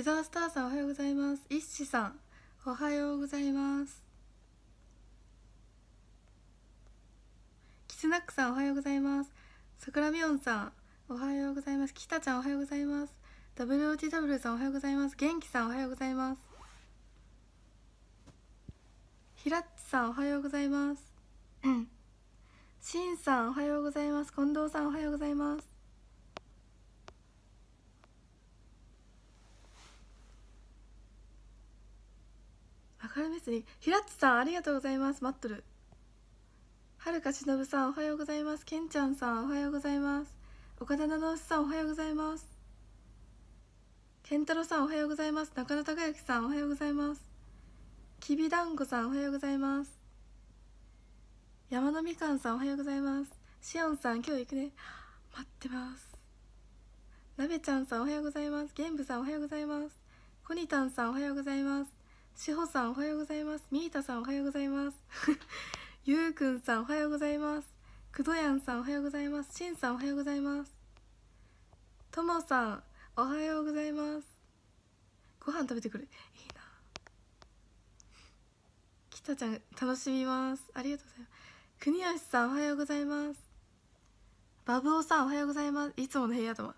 フェザースターさんおはようございますイッシさんおはようございますキスナックさんおはようございますさくらみおんさんおはようございますきたちゃんおはようございます WOTW さんおはようございます元気さんおはようございますひらっちさんおはようございますしんさんおはようございます近藤さんおはようございますカルメスに平津さんありがとうございます待っとるはるかしのぶさんおはようございますけんちゃんさんおはようございます岡田七之さんおはようございますけ健太郎さんおはようございます中野孝之さんおはようございますきびだんごさんおはようございます山のみかんさんおはようございますしおんさん今日行くね待ってますなべちゃんさんおはようございますゲンブさんおはようございますこにたんさんおはようございますしほさんおはようございますみーたさんおはようございます ゆうくんさんおはようございますくどやんさんおはようございますしんさんおはようございますともさんおはようございますご飯食べてくるいいなきたちゃん楽しみますありがとうございます国吉さんおはようございますバブオさんおはようございますいつもの部屋とは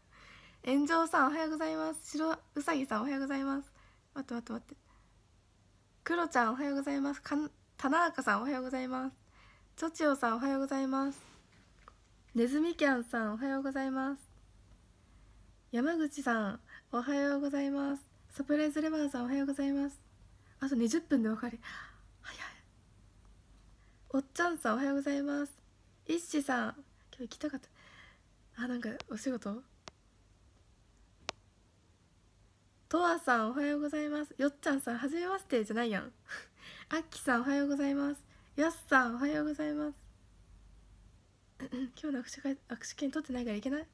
炎上さんおはようございます白うさぎさんおはようございます待って待って待ってクロちゃんおはようございますかん田中さんおはようございますチョチオさんおはようございますネズミキャンさんおはようございます山口さんおはようございますサプライズレバーさんおはようございますあと20分でわかる早いおっちゃんさんおはようございますいっしさん今日行きたかったあなんかお仕事とわさんおはようございますよっちゃんさんはじめましてじゃないやんあっきさんおはようございますやすさんおはようございます今日の握手会握手券取ってないからいけない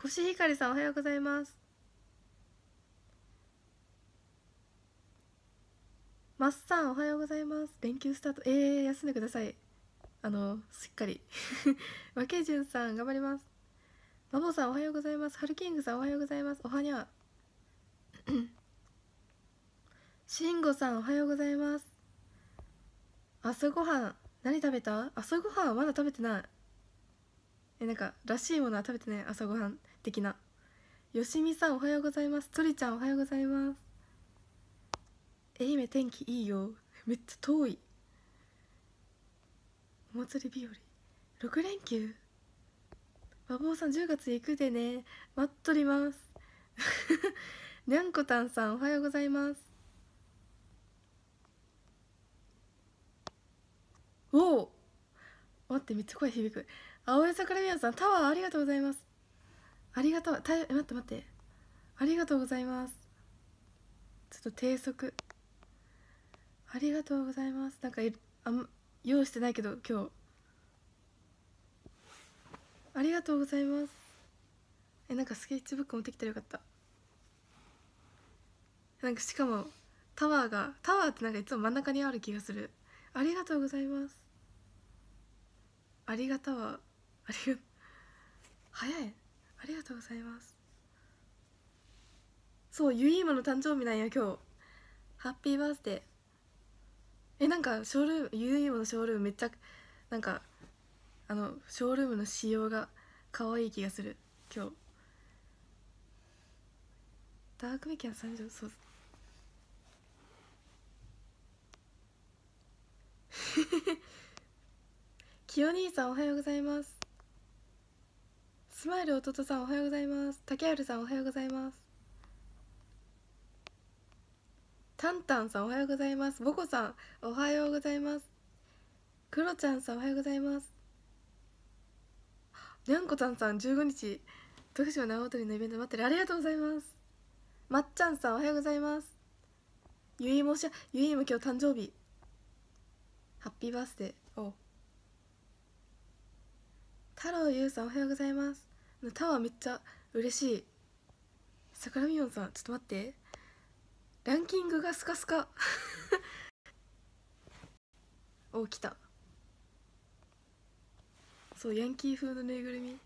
コシヒカリさんおはようございますマスさんおはようございます連休スタートえー、休んでくださいあのしっかり わけじゅんさん頑張りますマモさんおはようございますハルキングさんおはようございますおはにゃしんごさんおはようございます朝ごはん何食べた朝ごはんはまだ食べてないえなんからしいものは食べてない朝ごはん的なよしみさんおはようございますとりちゃんおはようございます愛媛天気いいよめっちゃ遠いお祭り日和6連休馬房さん10月行くでね待っとりますにゃんこたんさんおはようございますおお待ってめっちゃ声響く青江桜美桜さんタワーありがとうございますありがとうた待って待ってありがとうございますちょっと低速ありがとうございますなんかあん用意してないけど今日ありがとうございますえなんかスケッチブック持ってきたらよかったなんかしかもタワーがタワーってなんかいつも真ん中にある気がするありがとうございますありがたわありが早いありがとうございますそうゆいーまの誕生日なんや今日ハッピーバースデーえなんかショールームゆいーまのショールームめっちゃなんかあのショールームの仕様が可愛い気がする今日ダークメキャン誕生そうき よ兄さんおはようございますスマイル弟さんおはようございます竹原さんおはようございますタンタンさんおはようございますボコさんおはようございますクロちゃんさんおはようございますにゃんこたんさん15日徳島縄踊りのイベント待ってるありがとうございますまっちゃんさんおはようございますゆいもしゃゆいも今日誕生日ハッピーバースデー太郎優さんおはようございますタワーめっちゃ嬉しい桜みおんさんちょっと待ってランキングがスカスカ お来たそうヤンキー風のぬいぐるみ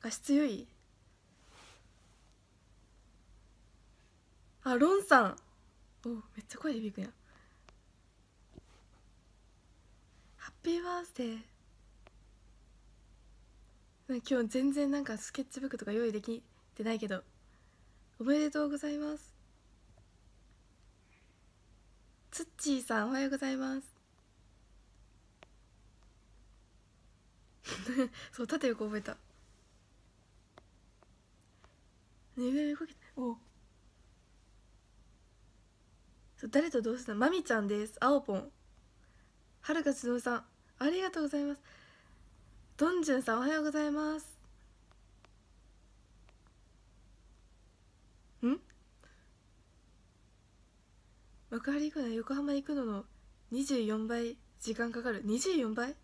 画質強いあロンさんおめっちゃ声響くやんハッピーバースデー今日全然なんかスケッチブックとか用意できてないけどおめでとうございますつっちーさんおはようございます そう縦横覚えたぬいけお誰とどうしたまみちゃんですあおぽんはるかつのさんありがとうございますどんじゅんさんおはようございますん幕張行くの横浜行くのの24倍時間かかる24倍じ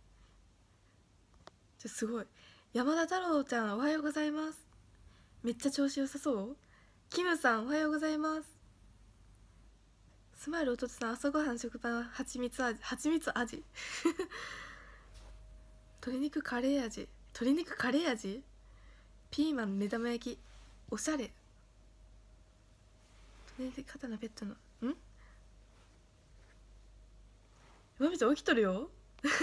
ゃすごい山田太郎ちゃんおはようございますめっちゃ調子良さそうキムさんおはようございますスマイルおとつさん朝ごはん食パンは蜂蜜味蜂蜜味 鶏肉カレー味鶏肉カレー味ピーマン目玉焼きおしゃれ鶏肩のベッドのんまみちゃん起きとるよ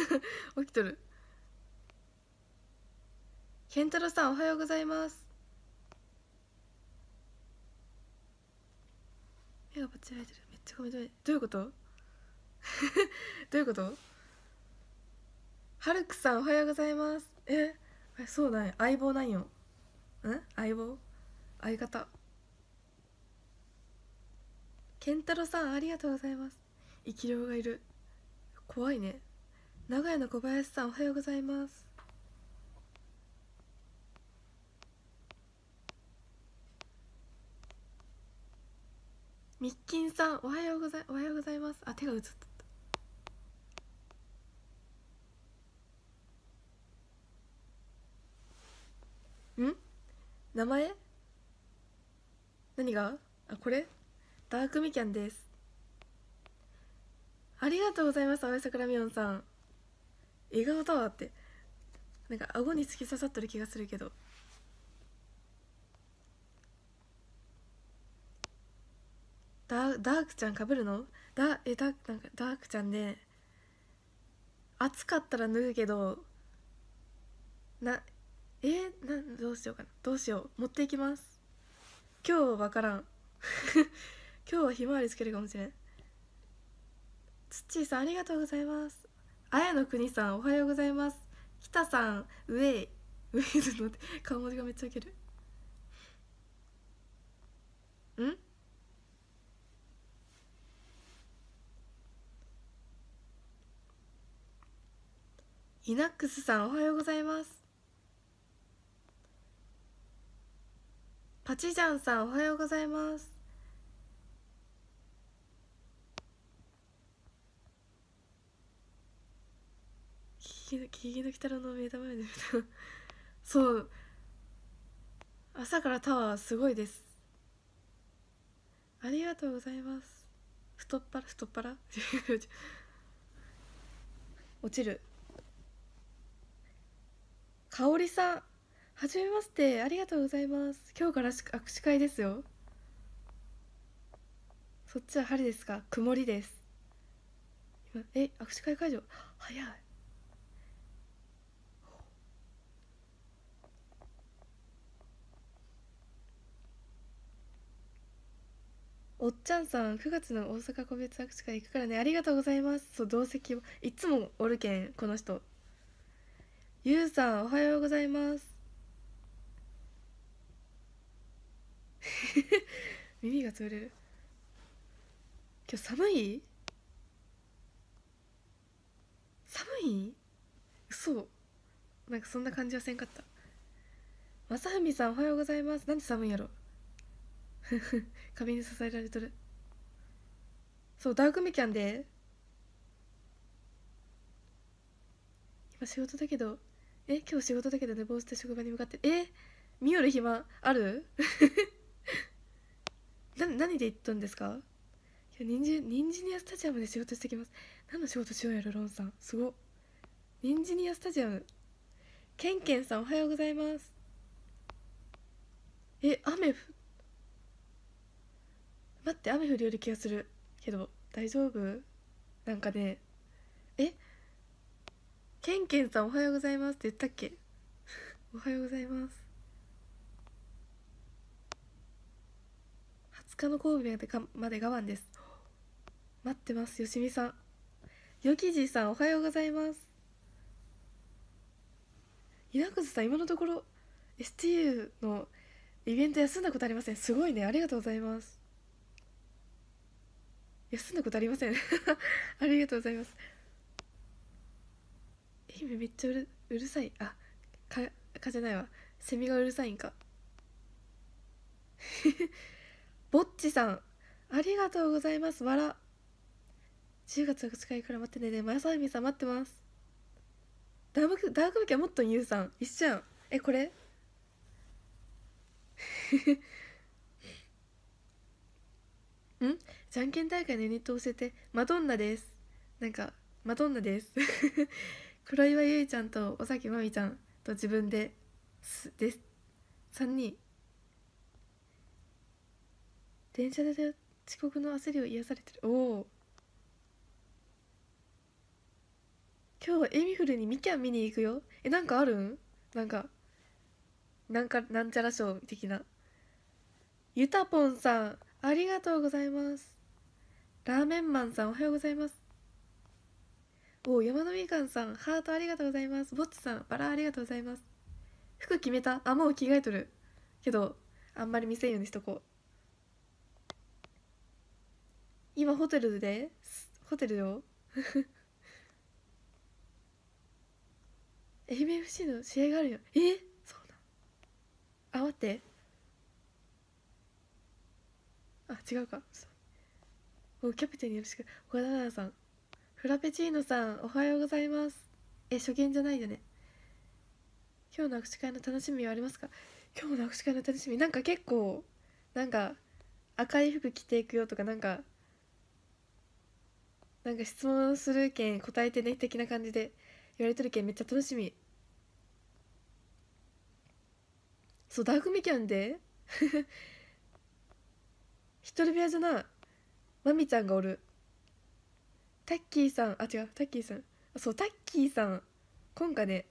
起きとる健太郎さんおはようございます目がパちられてるちょごめんどういうこと どういうことハルクさんおはようございますえそうなんや相棒なんよん相棒相方健太郎さんありがとうございます生き量がいる怖いね長屋の小林さんおはようございますみっきんさんおはようございおはようございますあ手が映ったん名前何があこれダークミキャンですありがとうございます青江さくらみおんさん笑顔だわってなんか顎に突き刺さってる気がするけどダークちゃんかぶるのダえダなんかダークちゃんね暑かったら脱ぐけどなえー、などうしようかなどうしよう持っていきます今日わからん 今日はひまわりつけるかもしれんつっちーさんありがとうございますあやの国さんおはようございますきたさんウェイウェイちょって顔文字がめっちゃウけるんイナックスさんおはようございますパチジャンさんおはようございますキリの鬼太郎の目玉で そう朝からタワーすごいですありがとうございます太っ腹太っ腹 落ちるかおりさんはじめましてありがとうございます今日からし握手会ですよそっちは晴れですか曇りですえ握手会会場早いおっちゃんさん9月の大阪個別握手会行くからねありがとうございますそう同席をいつもおるけんこの人ゆうさんおはようございます 耳が潰れる今日寒い寒いそう。なんかそんな感じはせんかったまさふみさんおはようございますなんで寒いやろ 壁に支えられとるそうダークメキャンで今仕事だけどえ今日仕事だけど寝坊して職場に向かってえ見よる暇ある な何で言ったんですかいやニンジニアスタジアムで仕事してきます何の仕事しようやろロンさんすごっニンジニアスタジアムケンケンさんおはようございますえ雨待って雨降りよる気がするけど大丈夫なんかねえケンケンさんおはようございますって言ったっけ おはようございます20日の神戸まで我慢です待ってますよしみさんよきじさんおはようございます稲屑さん今のところ STU のイベント休んだことありませんすごいねありがとうございます休んだことありません ありがとうございます姫めっちゃうるうるさいあかかじゃないわセミがうるさいんか ぼっちさんありがとうございますわら10月2日から待ってねでまやさみさん待ってますダークダーク向けはもっとゆうさん一緒やんえこれ んじゃんけん大会のユニット教えてマドンナですなんかマドンナです黒岩結ちゃんと尾崎真美ちゃんと自分ですです3人電車で遅刻の焦りを癒されてるおお今日はエミフルにミキャン見に行くよえなんかあるんなんかなんかなんちゃら賞的なゆたぽんさんありがとうございますラーメンマンさんおはようございますお山のみかんさんハートありがとうございますぼっちさんバラありがとうございます服決めたあもう着替えとるけどあんまり見せんようにしとこう今ホテルでホテルよ愛媛 FC の試合があるよえそうなあ待ってあ違うかおキャプテンよろしく岡田奈々さんフラペチーノさんおはようございますえ初見じゃないよね今日の握手会の楽しみはありますか今日の握手会の楽しみなんか結構なんか赤い服着ていくよとかなんかなんか質問するけん答えてね的な感じで言われてるけんめっちゃ楽しみそうダークミキャンで 一人部屋じゃなまみちゃんがおるタッキーさんあ違うタッキーさんそうタッキーさん今回ね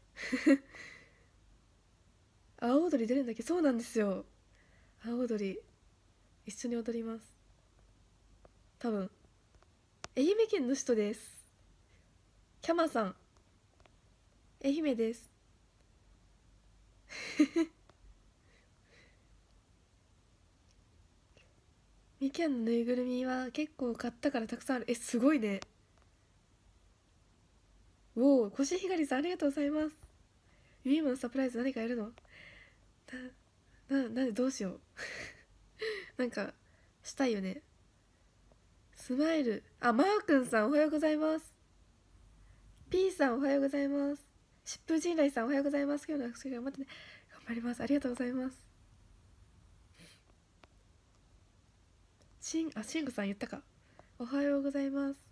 阿踊り出るんだっけそうなんですよ青踊り一緒に踊ります多分愛媛県の人ですキャマさん愛媛です ミキャンのぬいぐるみは結構買ったからたくさんあるえすごいねおおコシヒカリさんありがとうございますユイマンサプライズ何かやるのなななんでどうしよう なんかしたいよねスマイルあマー君さんおはようございますーさんおはようございます疾風陣雷さんおはようございます今日の学習頑張ってね頑張りますありがとうございますしんあしんごさん言ったかおはようございます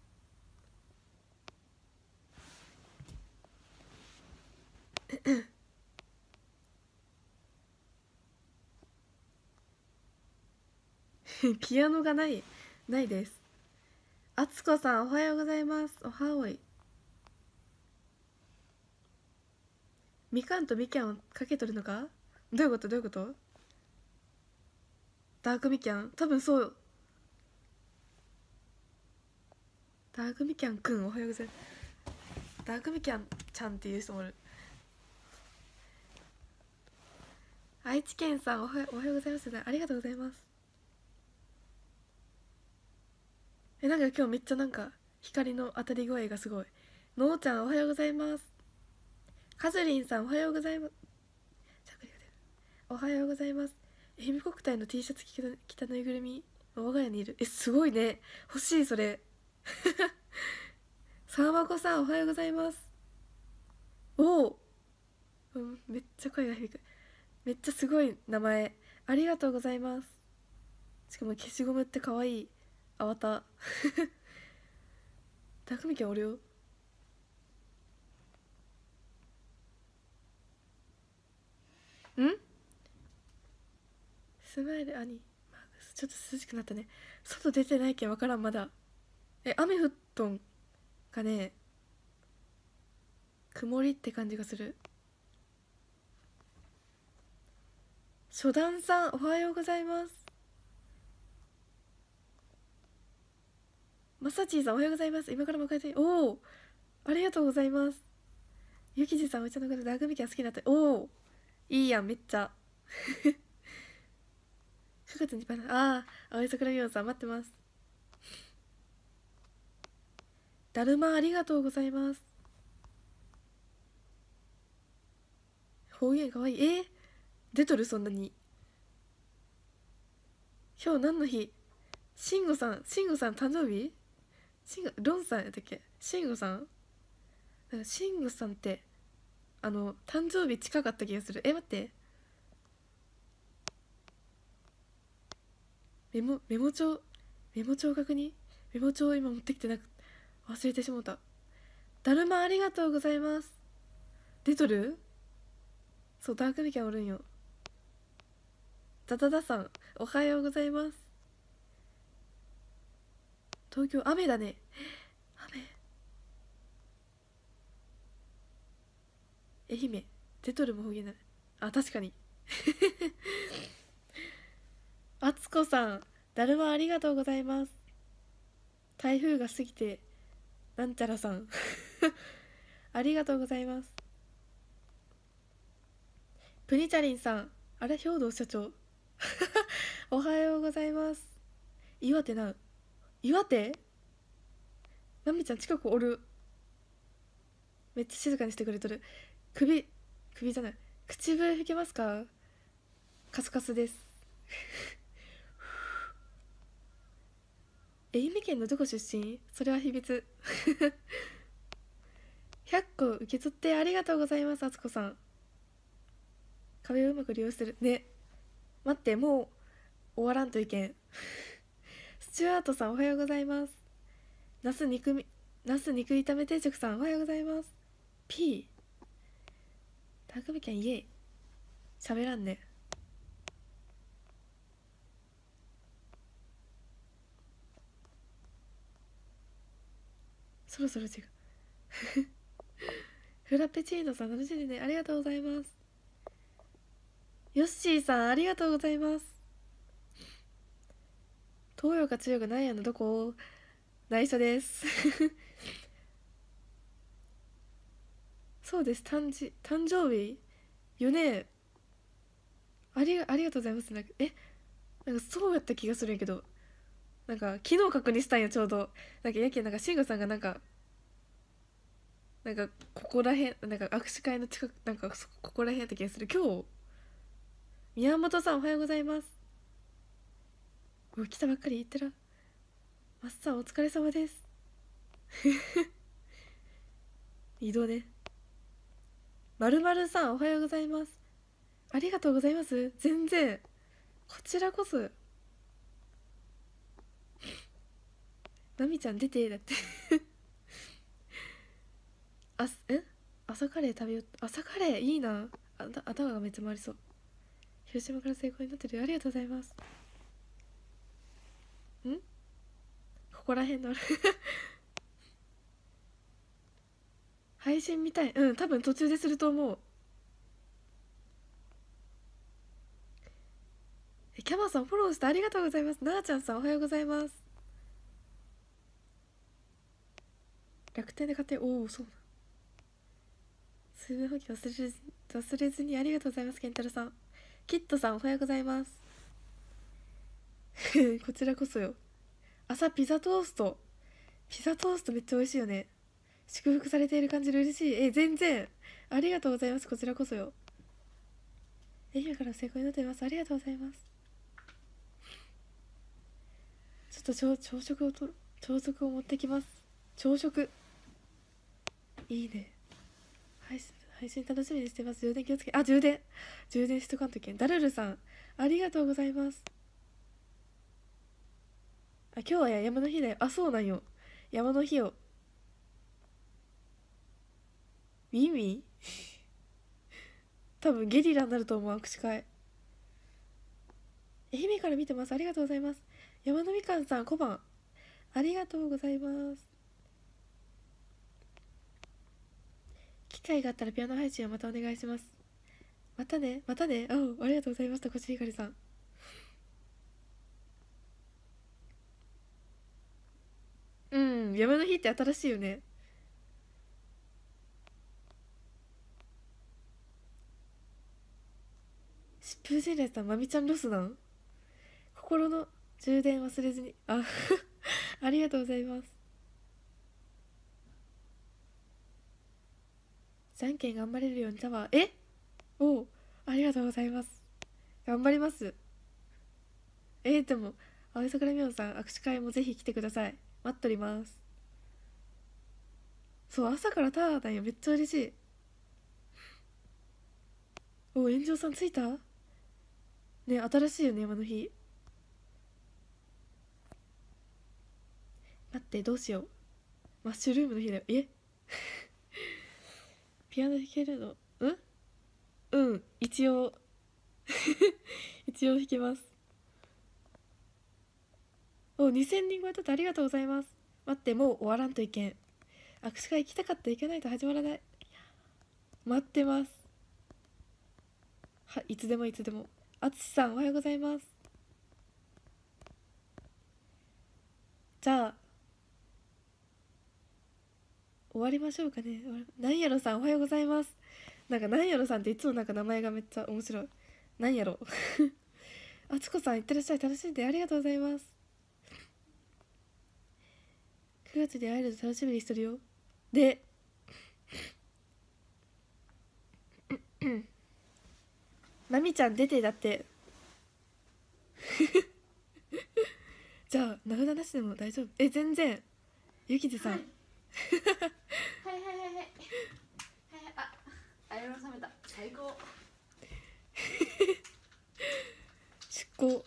ピアノがないないですあつこさんおはようございますおはおいみかんとみきゃんをかけとるのかどういうことどういうことダークみきゃん多分そうダークみきゃんくんおはようございますダークみきゃんちゃんっていう人もいる愛知県さんおはおはようございますありがとうございますえなんか今日めっちゃなんか光の当たり声がすごいのーちゃんおはようございますかずりんさんおはようございますおはようございますえビ国体の T シャツ着たぬいぐるみ我が家にいるえすごいね欲しいそれ さわまこさんおはようございますおお、うん、めっちゃ声が響くめっちゃすごい名前ありがとうございますしかも消しゴムってかわいいアバター 匠家おるよんスマイル兄ちょっと涼しくなったね外出てないけん分からんまだえ雨降っとんかね曇りって感じがする初段さんおはようございますマサチーさんおはようございます今から迎えておおありがとうございますゆきじさんお茶のこラグビーキャン好きだっておおいいやんめっちゃ9 月にバナああ青い桜美桜さん待ってますだるまありがとうございます方言かわいいえー出とるそんなに今日何の日慎吾さん慎吾さん誕生日慎吾ロンさんやったっけ慎吾さん慎吾さんってあの誕生日近かった気がするえ待ってメモメモ帳メモ帳確認メモ帳今持ってきてなく忘れてしもうただるまありがとうございます出とるそうダークミキャンおるんよダダダさんおはようございます東京雨だね雨愛媛デトルも方言いあ確かに あつこさんだるまありがとうございます台風が過ぎてなんちゃらさん ありがとうございますプニチャリンさんあれ兵藤社長おはようございます岩手な岩手なめちゃん近くおるめっちゃ静かにしてくれとる首首じゃない口笛吹けますかカスカスです 愛媛県のどこ出身それは秘密100 個受け取ってありがとうございますあつこさん壁をうまく利用してるね待ってもう終わらんといけん スチュワートさんおはようございますナス肉みナス肉炒め定食さんおはようございます P たくみきゃんイエイ喋らんねそろそろ違う フラペチーノさん楽しんでねありがとうございますヨッシーさんありがとうございます東洋が強くなんやのどこ内緒ですそうです誕じ誕生日よねありありがとうございますなんかえなんかそうやった気がするんやけどなんか昨日確認したんやちょうどなんかやけなんか慎吾さんがなんかなんかここらへんなんか握手会の近くなんかここら辺やった気がする今日宮本さんおはようございますお来たばっかり言ったらマスターお疲れ様です 移動ねまるまるさんおはようございますありがとうございます全然こちらこそなみちゃん出てだって あすえ朝カレー食べよ朝カレーいいなあ頭がめっちゃ回りそう広島から成功になってるありがとうございますんここら辺の 配信みたいうん多分途中ですると思うキャマさんフォローしてありがとうございますなあちゃんさんおはようございます楽天で買っておおそう水分補給忘れず忘れずにありがとうございます健太郎さんキットさんおはようございます こちらこそよ朝ピザトーストピザトーストめっちゃ美味しいよね祝福されている感じで嬉しいえ全然ありがとうございますこちらこそよえ今から成功になっていますありがとうございますちょっと朝朝食をと朝食を持ってきます朝食いいねはい配信楽しみにしてます。充電気をつけ、あ、充電充電しとかんといけん。ダルルさん、ありがとうございます。あ、今日は山の日だよ。あ、そうなんよ。山の日を。ミミ 多分ゲリラになると思う、握手会。愛媛から見てます。ありがとうございます。山のみかんさん、小判。ありがとうございます。機会があったらピアノ配信をまたお願いします。またね、またね。おありがとうございました、コシヒカリさん。うん、山の日って新しいよね。疾風ジェネさん、まみちゃんロスなん心の充電忘れずに。あ、ありがとうございます。じゃんけん頑張れるようにタワーえおおありがとうございます頑張りますえー、でも青桜美穂さん握手会もぜひ来てください待っとりますそう朝からタワーだよめっちゃ嬉しいお炎上さん着いたね新しいよね山の日待ってどうしようマッシュルームの日だよえピアノ弾けるのうんうん一応 一応弾けますお2000人超えたってありがとうございます待ってもう終わらんといけん握手会行きたかった行けないと始まらない待ってますはいつでもいつでもあつしさんおはようございますじゃあ終わりましょうかねなんやろさんおはようございますなんかなんやろさんっていつもなんか名前がめっちゃ面白いなんやろ あつこさんいってらっしゃい楽しんでありがとうございます9月で会えるの楽しみにしてるよでなみちゃん出てだって じゃあ名札なしでも大丈夫え全然ゆきじさん、はい はいはいはいはいはいあアイロン冷めた最高出航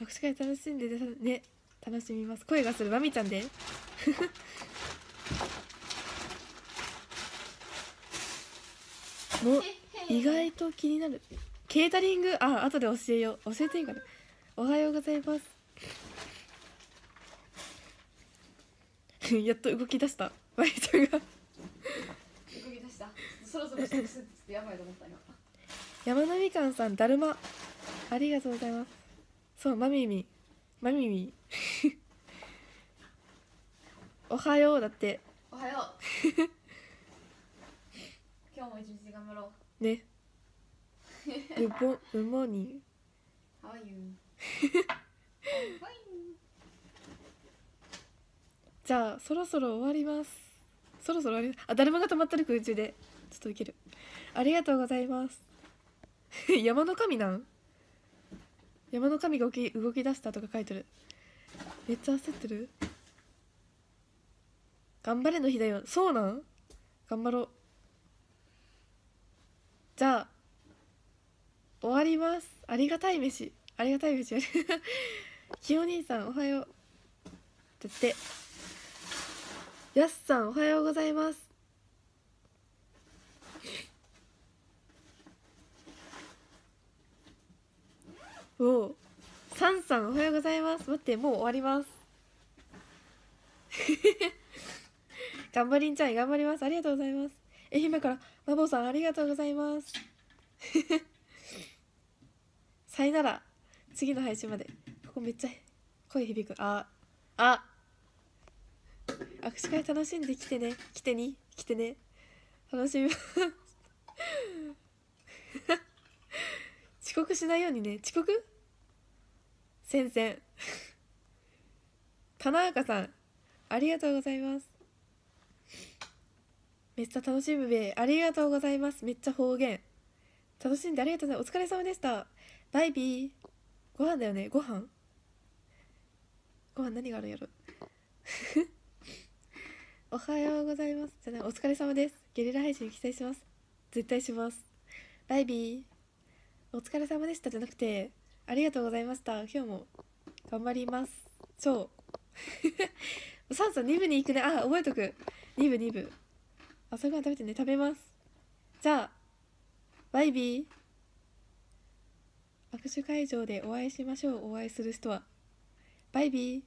握手会楽しんでね楽しみます声がするまみちゃんで も意外と気になるケータリングあ後で教えよう教えていいかなおはようございます やっと動き出したちゃんが動き出したそろそろ食すってやばいと思った今山田みかんさんだるまありがとうございますそうまみみおはようだっておはよう 今日も一日頑張ろうね もに How are you? じゃあそろそろ終わりますそろそろ終わりあだるまが止まってる空中でちょっといけるありがとうございます 山の神なん山の神が動き動き出したとか書いてるめっちゃ焦ってる頑張れの日だよそうなん頑張ろうじゃあ終わりますありがたい飯ありがたい飯やるき お兄さんおはようって言ってやすさんおはようございますおおサンさんおはようございます待ってもう終わります 頑張りんちゃん頑張りますありがとうございます愛媛からマボさんありがとうございます さいなら次の配信までここめっちゃ声響くああ握手会楽しんできてね来てに来てね楽しみ遅刻しないようにね遅刻先生田中さんありがとうございますめっちゃ楽しむべありがとうございますめっちゃ方言楽しんでありがとうございますお疲れ様でしたバイビーご飯だよねご飯ご飯何があるやろ おはようございます。じゃない、お疲れ様です。ゲリラ配信期待します。絶対します。バイビー。お疲れ様でしたじゃなくて、ありがとうございました。今日も頑張ります。そう。さ ンさん2部に行くね。あ、覚えとく。2部2部。朝ごはん食べてね、食べます。じゃあ、バイビー。握手会場でお会いしましょう。お会いする人は。バイビー。